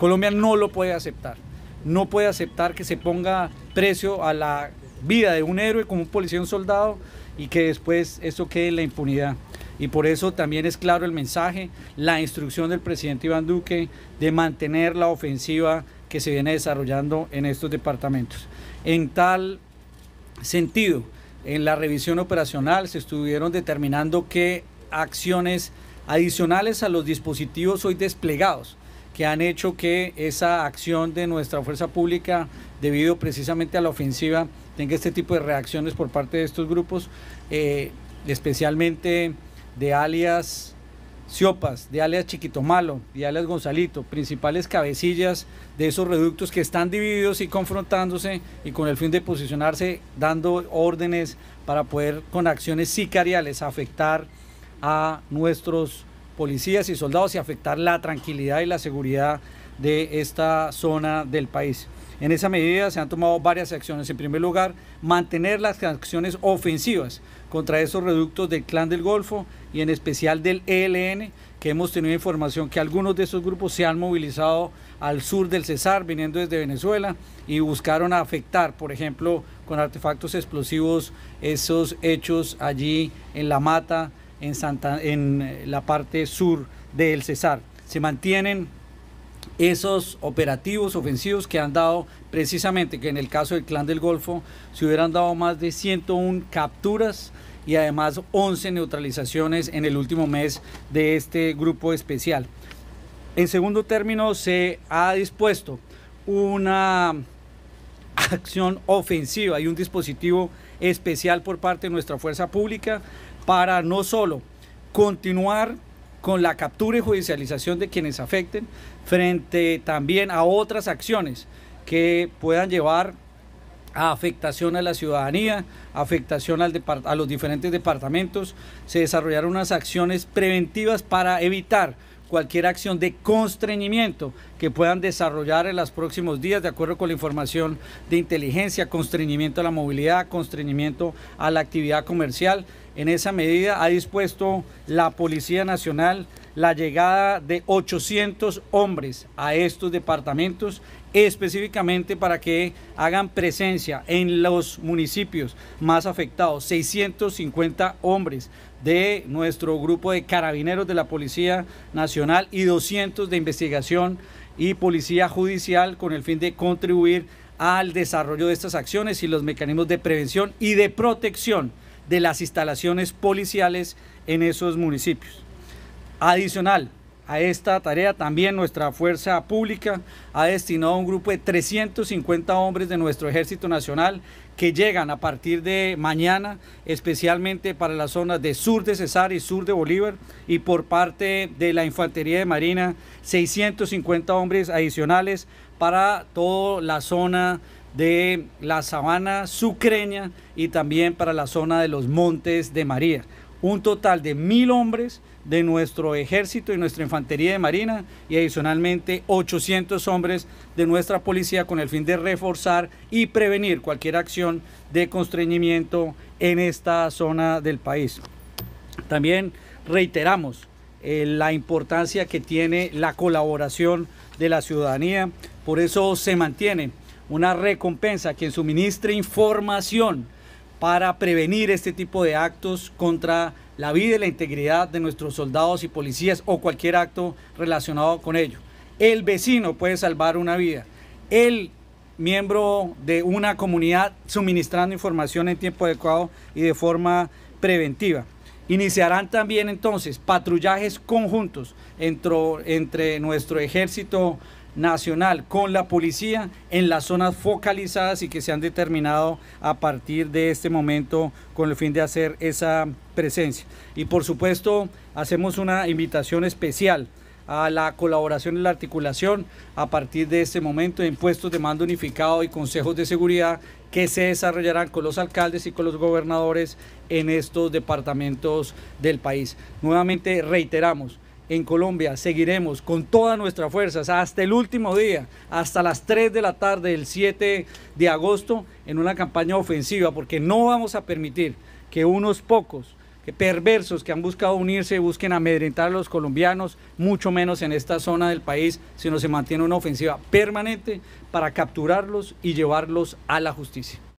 Colombia no lo puede aceptar. No puede aceptar que se ponga precio a la vida de un héroe como un policía un soldado y que después eso quede en la impunidad. Y por eso también es claro el mensaje, la instrucción del presidente Iván Duque de mantener la ofensiva que se viene desarrollando en estos departamentos. En tal sentido, en la revisión operacional se estuvieron determinando qué acciones adicionales a los dispositivos hoy desplegados que han hecho que esa acción de nuestra fuerza pública, debido precisamente a la ofensiva, tenga este tipo de reacciones por parte de estos grupos, eh, especialmente de alias Ciopas, de alias chiquito malo de alias Gonzalito, principales cabecillas de esos reductos que están divididos y confrontándose y con el fin de posicionarse dando órdenes para poder con acciones sicariales afectar a nuestros policías y soldados y afectar la tranquilidad y la seguridad de esta zona del país. En esa medida se han tomado varias acciones. En primer lugar, mantener las acciones ofensivas contra esos reductos del Clan del Golfo y en especial del ELN, que hemos tenido información que algunos de esos grupos se han movilizado al sur del Cesar, viniendo desde Venezuela, y buscaron afectar, por ejemplo, con artefactos explosivos esos hechos allí en la mata en, Santa, en eh, la parte sur del Cesar. Se mantienen esos operativos ofensivos que han dado precisamente, que en el caso del Clan del Golfo se hubieran dado más de 101 capturas y además 11 neutralizaciones en el último mes de este grupo especial. En segundo término, se ha dispuesto una acción ofensiva y un dispositivo especial por parte de nuestra fuerza pública para no solo continuar con la captura y judicialización de quienes afecten, frente también a otras acciones que puedan llevar a afectación a la ciudadanía, afectación a los diferentes departamentos. Se desarrollaron unas acciones preventivas para evitar cualquier acción de constreñimiento que puedan desarrollar en los próximos días, de acuerdo con la información de inteligencia, constreñimiento a la movilidad, constreñimiento a la actividad comercial. En esa medida ha dispuesto la Policía Nacional la llegada de 800 hombres a estos departamentos específicamente para que hagan presencia en los municipios más afectados, 650 hombres de nuestro grupo de carabineros de la Policía Nacional y 200 de investigación y policía judicial con el fin de contribuir al desarrollo de estas acciones y los mecanismos de prevención y de protección de las instalaciones policiales en esos municipios. Adicional, a esta tarea también nuestra Fuerza Pública ha destinado un grupo de 350 hombres de nuestro Ejército Nacional que llegan a partir de mañana, especialmente para las zonas de sur de Cesar y sur de Bolívar, y por parte de la Infantería de Marina, 650 hombres adicionales para toda la zona de la sabana sucreña y también para la zona de los montes de María un total de mil hombres de nuestro ejército y nuestra infantería de marina y adicionalmente 800 hombres de nuestra policía con el fin de reforzar y prevenir cualquier acción de constreñimiento en esta zona del país. También reiteramos eh, la importancia que tiene la colaboración de la ciudadanía, por eso se mantiene una recompensa quien suministre información para prevenir este tipo de actos contra la vida y la integridad de nuestros soldados y policías o cualquier acto relacionado con ello. El vecino puede salvar una vida. El miembro de una comunidad suministrando información en tiempo adecuado y de forma preventiva. Iniciarán también entonces patrullajes conjuntos entre, entre nuestro ejército Nacional con la policía en las zonas focalizadas y que se han determinado a partir de este momento con el fin de hacer esa presencia. Y por supuesto, hacemos una invitación especial a la colaboración y la articulación a partir de este momento en puestos de mando unificado y consejos de seguridad que se desarrollarán con los alcaldes y con los gobernadores en estos departamentos del país. Nuevamente reiteramos, en Colombia. Seguiremos con todas nuestras fuerzas hasta el último día, hasta las 3 de la tarde del 7 de agosto, en una campaña ofensiva, porque no vamos a permitir que unos pocos que perversos que han buscado unirse busquen amedrentar a los colombianos, mucho menos en esta zona del país, sino se mantiene una ofensiva permanente para capturarlos y llevarlos a la justicia.